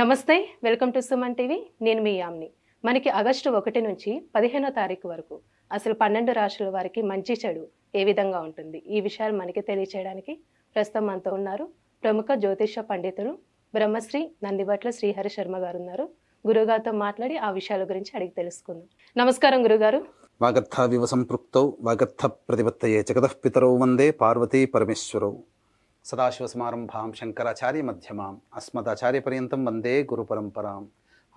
నమస్తే welcome to Suman TV నేను మీ యామ్ని మనకి ఆగస్టు ఒకటి నుంచి పదిహేనో తారీఖు వరకు అసలు పన్నెండు రాష్ట్రాల వారికి మంచి చెడు ఏ విధంగా ఉంటుంది ఈ విషయాలు మనకి తెలియచేయడానికి ప్రస్తుతం మనతో ఉన్నారు ప్రముఖ జ్యోతిష పండితులు బ్రహ్మశ్రీ నందిబట్ల శ్రీహరి శర్మ గారు ఉన్నారు గురుగారితో మాట్లాడి ఆ విషయాల గురించి అడిగి తెలుసుకుందాం నమస్కారం గురుగారు వాగర్థ వివ సంపృక్తౌ వాగర్థ ప్రతిపత్తయే జగదః పితరౌ వందే పార్వతీ పరమేశ్వరౌ సదాశివసమారంభాం శంకరాచార్య మధ్యమాం అస్మదాచార్యపర్యంతం వందే పరంపరాం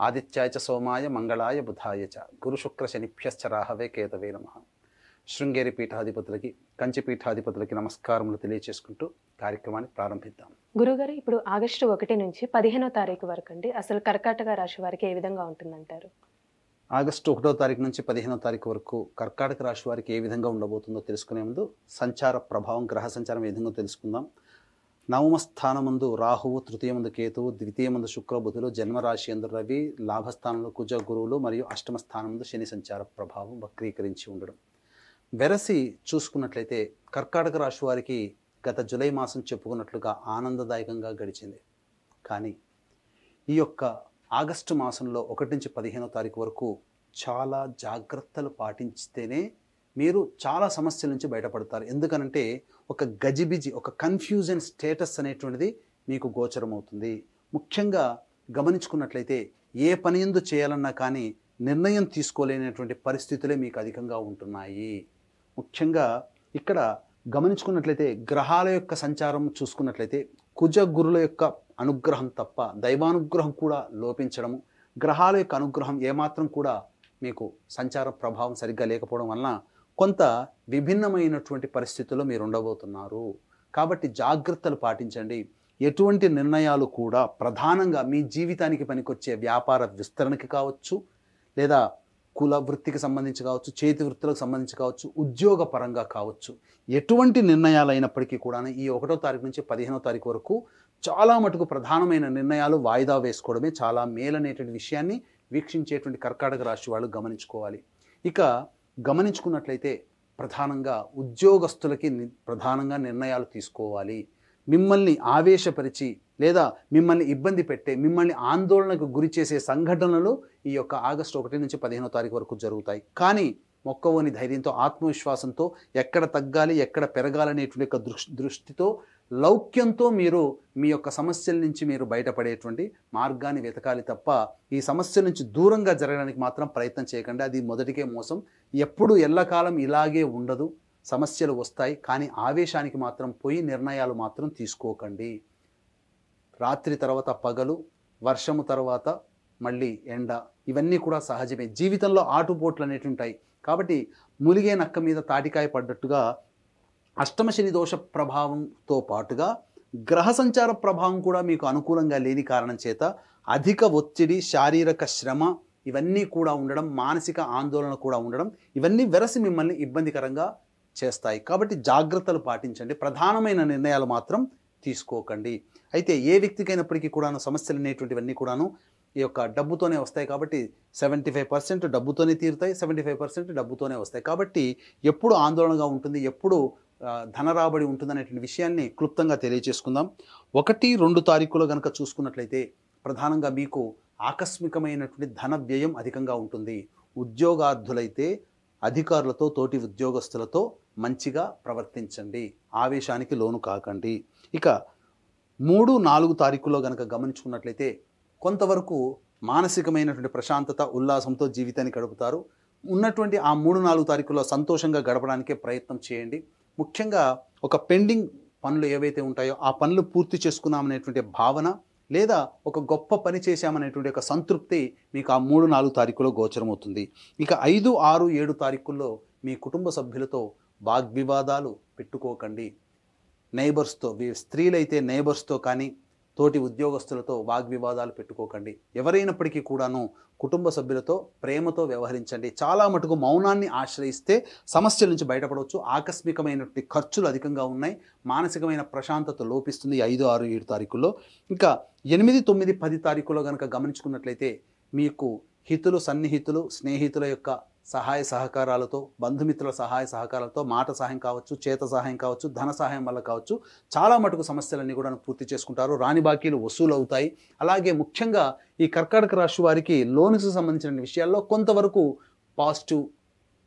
ఆదిత్యాయ చ సోమాయ మంగళాయ బుధాయ చ గురుశుక్రశనిభ్యశ్చ రాహవే కేతవే నమ శృంగేరి పీఠాధిపతులకి కంచి పీఠాధిపతులకి నమస్కారములు తెలియచేసుకుంటూ కార్యక్రమాన్ని ప్రారంభిద్దాం గురుగారు ఇప్పుడు ఆగస్టు ఒకటి నుంచి పదిహేనో తారీఖు వరకు అండి అసలు కర్కాటక రాశి వారికి ఏ విధంగా ఉంటుందంటారు ఆగస్టు ఒకటో తారీఖు నుంచి పదిహేనో తారీఖు వరకు కర్కాటక రాశి వారికి ఏ విధంగా ఉండబోతుందో తెలుసుకునే ముందు సంచార ప్రభావం గ్రహ సంచారం ఏ విధంగా తెలుసుకుందాం నవమ స్థానముందు రాహువు తృతీయ ముందు కేతువు ద్వితీయ ద్వితీయమందు శుక్రబుధులు జన్మరాశి ఎందు రవి లాభస్థానంలో కుజ గురువులు మరియు అష్టమ స్థానముందు శని సంచార ప్రభావం వక్రీకరించి ఉండడం వెరసి చూసుకున్నట్లయితే కర్కాటక రాశి వారికి గత జులై మాసం చెప్పుకున్నట్లుగా ఆనందదాయకంగా గడిచింది కానీ ఈ యొక్క ఆగస్టు మాసంలో ఒకటి నుంచి పదిహేనో తారీఖు వరకు చాలా జాగ్రత్తలు పాటించితేనే మీరు చాలా సమస్యల నుంచి బయటపడతారు ఎందుకనంటే ఒక గజిబిజి ఒక కన్ఫ్యూజన్ స్టేటస్ అనేటువంటిది మీకు గోచరమవుతుంది ముఖ్యంగా గమనించుకున్నట్లయితే ఏ పని ఎందు చేయాలన్నా కానీ నిర్ణయం తీసుకోలేనటువంటి పరిస్థితులే మీకు అధికంగా ఉంటున్నాయి ముఖ్యంగా ఇక్కడ గమనించుకున్నట్లయితే గ్రహాల యొక్క సంచారం చూసుకున్నట్లయితే కుజ గురుల యొక్క అనుగ్రహం తప్ప దైవానుగ్రహం కూడా లోపించడము గ్రహాల యొక్క అనుగ్రహం ఏమాత్రం కూడా మీకు సంచార ప్రభావం సరిగ్గా లేకపోవడం వలన కొంత విభిన్నమైనటువంటి పరిస్థితుల్లో మీరు ఉండబోతున్నారు కాబట్టి జాగ్రత్తలు పాటించండి ఎటువంటి నిర్ణయాలు కూడా ప్రధానంగా మీ జీవితానికి పనికొచ్చే వ్యాపార విస్తరణకి కావచ్చు లేదా కుల వృత్తికి సంబంధించి కావచ్చు చేతి వృత్తులకు సంబంధించి కావచ్చు ఉద్యోగ పరంగా కావచ్చు ఎటువంటి నిర్ణయాలు అయినప్పటికీ కూడా ఈ ఒకటో తారీఖు నుంచి పదిహేనో తారీఖు వరకు చాలా మటుకు ప్రధానమైన నిర్ణయాలు వాయిదా వేసుకోవడమే చాలా మేలనేటువంటి విషయాన్ని వీక్షించేటువంటి కర్కాటక రాశి వాళ్ళు గమనించుకోవాలి ఇక గమనించుకున్నట్లయితే ప్రధానంగా ఉద్యోగస్తులకి ప్రధానంగా నిర్ణయాలు తీసుకోవాలి మిమ్మల్ని ఆవేశపరిచి లేదా మిమ్మల్ని ఇబ్బంది పెట్టే మిమ్మల్ని ఆందోళనకు గురి చేసే సంఘటనలు ఈ యొక్క ఆగస్టు ఒకటి నుంచి పదిహేనో తారీఖు వరకు జరుగుతాయి కానీ మొక్కవోని ధైర్యంతో ఆత్మవిశ్వాసంతో ఎక్కడ తగ్గాలి ఎక్కడ పెరగాలనేటువంటి యొక్క దృష్టితో లౌక్యంతో మీరు మీ యొక్క సమస్యల నుంచి మీరు బయటపడేటువంటి మార్గాన్ని వెతకాలి తప్ప ఈ సమస్య నుంచి దూరంగా జరగడానికి మాత్రం ప్రయత్నం చేయకండి అది మొదటికే మోసం ఎప్పుడు ఎల్లకాలం ఇలాగే ఉండదు సమస్యలు వస్తాయి కానీ ఆవేశానికి మాత్రం పోయి నిర్ణయాలు మాత్రం తీసుకోకండి రాత్రి తర్వాత పగలు వర్షము తర్వాత మళ్ళీ ఎండ ఇవన్నీ కూడా సహజమే జీవితంలో ఆటుపోట్లు అనేవి ఉంటాయి కాబట్టి ములిగే నక్క మీద తాటికాయ పడ్డట్టుగా అష్టమ శని దోష ప్రభావంతో పాటుగా గ్రహ సంచార ప్రభావం కూడా మీకు అనుకూలంగా లేని కారణం చేత అధిక ఒత్తిడి శారీరక శ్రమ ఇవన్నీ కూడా ఉండడం మానసిక ఆందోళన కూడా ఉండడం ఇవన్నీ వెరసి మిమ్మల్ని ఇబ్బందికరంగా చేస్తాయి కాబట్టి జాగ్రత్తలు పాటించండి ప్రధానమైన నిర్ణయాలు మాత్రం తీసుకోకండి అయితే ఏ వ్యక్తికైనప్పటికీ కూడాను సమస్యలు అనేటువంటివన్నీ కూడాను ఈ యొక్క డబ్బుతోనే వస్తాయి కాబట్టి సెవెంటీ ఫైవ్ పర్సెంట్ డబ్బుతోనే తీరుతాయి సెవెంటీ ఫైవ్ పర్సెంట్ డబ్బుతోనే వస్తాయి కాబట్టి ఎప్పుడు ఆందోళనగా ఉంటుంది ఎప్పుడు ధన రాబడి ఉంటుందనేటువంటి విషయాన్ని క్లుప్తంగా తెలియజేసుకుందాం ఒకటి రెండు తారీఖులో కనుక చూసుకున్నట్లయితే ప్రధానంగా మీకు ఆకస్మికమైనటువంటి ధన వ్యయం అధికంగా ఉంటుంది ఉద్యోగార్థులైతే అధికారులతో తోటి ఉద్యోగస్తులతో మంచిగా ప్రవర్తించండి ఆవేశానికి లోను కాకండి ఇక మూడు నాలుగు తారీఖులో గనక గమనించుకున్నట్లయితే కొంతవరకు మానసికమైనటువంటి ప్రశాంతత ఉల్లాసంతో జీవితాన్ని గడుపుతారు ఉన్నటువంటి ఆ మూడు నాలుగు తారీఖుల్లో సంతోషంగా గడపడానికే ప్రయత్నం చేయండి ముఖ్యంగా ఒక పెండింగ్ పనులు ఏవైతే ఉంటాయో ఆ పనులు పూర్తి చేసుకున్నామనేటువంటి భావన లేదా ఒక గొప్ప పని చేశామనేటువంటి ఒక సంతృప్తి మీకు ఆ మూడు నాలుగు తారీఖులో గోచరమవుతుంది ఇక ఐదు ఆరు ఏడు తారీఖుల్లో మీ కుటుంబ సభ్యులతో వాగ్వివాదాలు పెట్టుకోకండి నైబర్స్తో స్త్రీలైతే నైబర్స్తో కానీ తోటి ఉద్యోగస్తులతో వాగ్వివాదాలు పెట్టుకోకండి ఎవరైనప్పటికీ కూడాను కుటుంబ సభ్యులతో ప్రేమతో వ్యవహరించండి చాలా మటుకు మౌనాన్ని ఆశ్రయిస్తే సమస్యల నుంచి బయటపడవచ్చు ఆకస్మికమైనటువంటి ఖర్చులు అధికంగా ఉన్నాయి మానసికమైన ప్రశాంతత లోపిస్తుంది ఐదు ఆరు ఏడు తారీఖుల్లో ఇంకా ఎనిమిది తొమ్మిది పది తారీఖులో కనుక గమనించుకున్నట్లయితే మీకు హితులు సన్నిహితులు స్నేహితుల యొక్క సహాయ సహకారాలతో బంధుమిత్రుల సహాయ సహకారాలతో మాట సహాయం కావచ్చు చేత సహాయం కావచ్చు ధన సహాయం వల్ల కావచ్చు చాలా మటుకు సమస్యలన్నీ కూడా పూర్తి చేసుకుంటారు రాని బాకీలు వసూలు అవుతాయి అలాగే ముఖ్యంగా ఈ కర్కాటక రాశి వారికి లోన్స్కి సంబంధించిన విషయాల్లో కొంతవరకు పాజిటివ్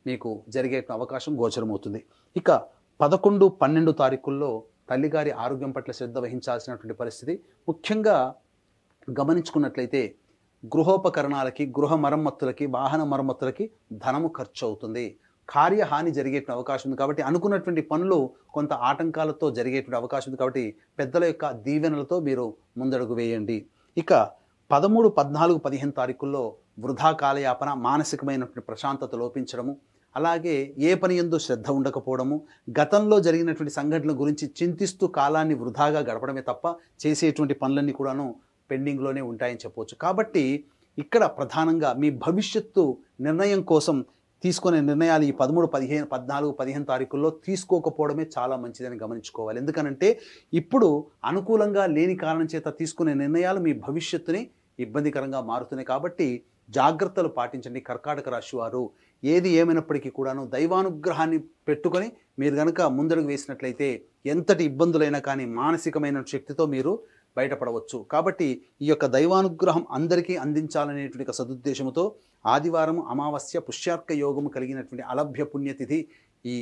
మీకు జరిగే అవకాశం గోచరమవుతుంది ఇక పదకొండు పన్నెండు తారీఖుల్లో తల్లిగారి ఆరోగ్యం పట్ల శ్రద్ధ వహించాల్సినటువంటి పరిస్థితి ముఖ్యంగా గమనించుకున్నట్లయితే గృహోపకరణాలకి గృహ మరమ్మతులకి వాహన మరమ్మతులకి ధనము ఖర్చు అవుతుంది కార్యహాని జరిగేటువంటి అవకాశం ఉంది కాబట్టి అనుకున్నటువంటి పనులు కొంత ఆటంకాలతో జరిగేటువంటి అవకాశం ఉంది కాబట్టి పెద్దల యొక్క దీవెనలతో మీరు ముందడుగు వేయండి ఇక పదమూడు పద్నాలుగు పదిహేను తారీఖుల్లో వృధా కాలయాపన మానసికమైనటువంటి ప్రశాంతత లోపించడము అలాగే ఏ పని ఎందు శ్రద్ధ ఉండకపోవడము గతంలో జరిగినటువంటి సంఘటనల గురించి చింతిస్తూ కాలాన్ని వృధాగా గడపడమే తప్ప చేసేటువంటి పనులన్నీ కూడాను పెండింగ్లోనే ఉంటాయని చెప్పవచ్చు కాబట్టి ఇక్కడ ప్రధానంగా మీ భవిష్యత్తు నిర్ణయం కోసం తీసుకునే నిర్ణయాలు ఈ పదమూడు పదిహేను పద్నాలుగు పదిహేను తారీఖుల్లో తీసుకోకపోవడమే చాలా మంచిదని గమనించుకోవాలి ఎందుకనంటే ఇప్పుడు అనుకూలంగా లేని కారణం చేత తీసుకునే నిర్ణయాలు మీ భవిష్యత్తుని ఇబ్బందికరంగా మారుతున్నాయి కాబట్టి జాగ్రత్తలు పాటించండి కర్కాటక రాశి వారు ఏది ఏమైనప్పటికీ కూడాను దైవానుగ్రహాన్ని పెట్టుకొని మీరు కనుక ముందడుగు వేసినట్లయితే ఎంతటి ఇబ్బందులైనా కానీ మానసికమైన శక్తితో మీరు బయటపడవచ్చు కాబట్టి ఈ యొక్క దైవానుగ్రహం అందరికీ అందించాలనేటువంటి సదుద్దేశంతో ఆదివారం అమావాస్య పుష్యార్క యోగము కలిగినటువంటి అలభ్య పుణ్యతిథి ఈ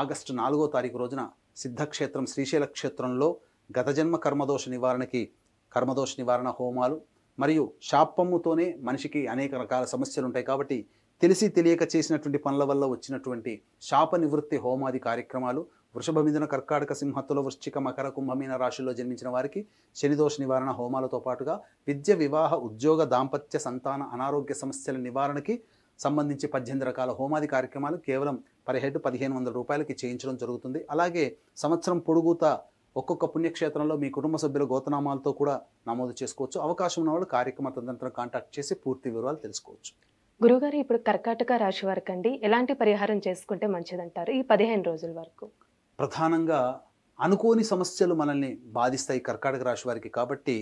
ఆగస్టు నాలుగో తారీఖు రోజున సిద్ధక్షేత్రం శ్రీశైల క్షేత్రంలో గత జన్మ కర్మదోష నివారణకి కర్మదోష నివారణ హోమాలు మరియు శాపముతోనే మనిషికి అనేక రకాల సమస్యలు ఉంటాయి కాబట్టి తెలిసి తెలియక చేసినటువంటి పనుల వల్ల వచ్చినటువంటి శాప నివృత్తి హోమాది కార్యక్రమాలు వృషభ మిథున కర్కాటక సింహత్తులో వృశ్చిక మకర కుంభమీన రాశుల్లో జన్మించిన వారికి శనిదోష నివారణ హోమాలతో పాటుగా విద్య వివాహ ఉద్యోగ దాంపత్య సంతాన అనారోగ్య సమస్యల నివారణకి సంబంధించి పద్దెనిమిది రకాల హోమాది కార్యక్రమాలు కేవలం పదిహేడు పదిహేను వందల రూపాయలకి చేయించడం జరుగుతుంది అలాగే సంవత్సరం పొడుగుత ఒక్కొక్క పుణ్యక్షేత్రంలో మీ కుటుంబ సభ్యుల గోతనామాలతో కూడా నమోదు చేసుకోవచ్చు అవకాశం ఉన్నవాళ్ళు కార్యక్రమ తదంతరం కాంటాక్ట్ చేసి పూర్తి వివరాలు తెలుసుకోవచ్చు గురుగారు ఇప్పుడు కర్కాటక రాశి వారికి అండి ఎలాంటి పరిహారం చేసుకుంటే మంచిదంటారు ఈ పదిహేను రోజుల వరకు ప్రధానంగా అనుకోని సమస్యలు మనల్ని బాధిస్తాయి కర్కాటక రాశి వారికి కాబట్టి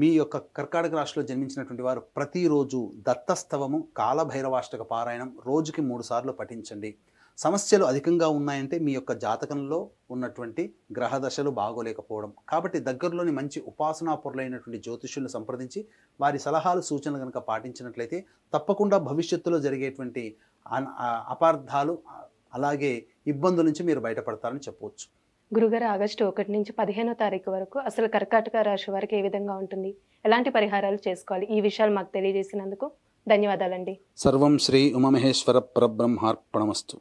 మీ యొక్క కర్కాటక రాశిలో జన్మించినటువంటి వారు ప్రతిరోజు దత్తస్తవము కాలభైరవాష్టక పారాయణం రోజుకి మూడు సార్లు పఠించండి సమస్యలు అధికంగా ఉన్నాయంటే మీ యొక్క జాతకంలో ఉన్నటువంటి గ్రహదశలు బాగోలేకపోవడం కాబట్టి దగ్గరలోని మంచి ఉపాసనా పొరలైనటువంటి జ్యోతిష్యులను సంప్రదించి వారి సలహాలు సూచనలు కనుక పాటించినట్లయితే తప్పకుండా భవిష్యత్తులో జరిగేటువంటి అపార్థాలు అలాగే ఇబ్బందుల నుంచి మీరు బయటపడతారని చెప్పవచ్చు గురుగారు ఆగస్టు ఒకటి నుంచి పదిహేనో తారీఖు వరకు అసలు కర్కాటక రాశి వారికి ఏ విధంగా ఉంటుంది ఎలాంటి పరిహారాలు చేసుకోవాలి ఈ విషయాలు మాకు తెలియజేసినందుకు ధన్యవాదాలండి సర్వం శ్రీ ఉమమహేశ్వర పరబ్రహ్మార్పణమస్తు